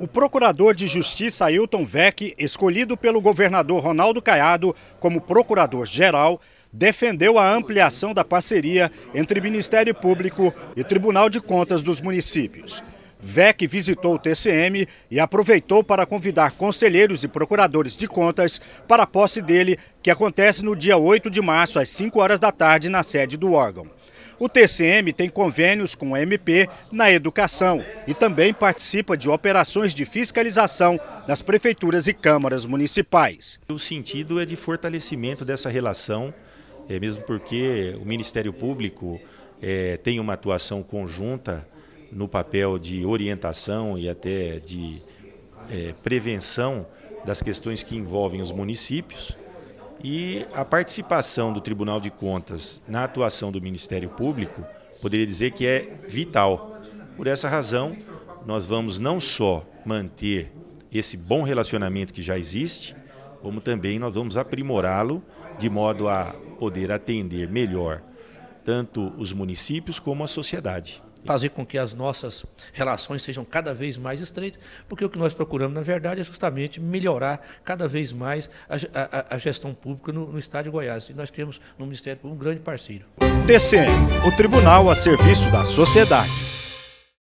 O procurador de Justiça Ailton Vec, escolhido pelo governador Ronaldo Caiado como procurador-geral, defendeu a ampliação da parceria entre Ministério Público e Tribunal de Contas dos municípios. Vec visitou o TCM e aproveitou para convidar conselheiros e procuradores de contas para a posse dele, que acontece no dia 8 de março, às 5 horas da tarde, na sede do órgão. O TCM tem convênios com a MP na educação e também participa de operações de fiscalização nas prefeituras e câmaras municipais. O sentido é de fortalecimento dessa relação, é mesmo porque o Ministério Público é, tem uma atuação conjunta no papel de orientação e até de é, prevenção das questões que envolvem os municípios. E a participação do Tribunal de Contas na atuação do Ministério Público, poderia dizer que é vital. Por essa razão, nós vamos não só manter esse bom relacionamento que já existe, como também nós vamos aprimorá-lo de modo a poder atender melhor tanto os municípios como a sociedade fazer com que as nossas relações sejam cada vez mais estreitas, porque o que nós procuramos, na verdade, é justamente melhorar cada vez mais a, a, a gestão pública no, no, Estado de Goiás. E nós temos no Ministério Público um grande parceiro. TCM, o tribunal a serviço da sociedade.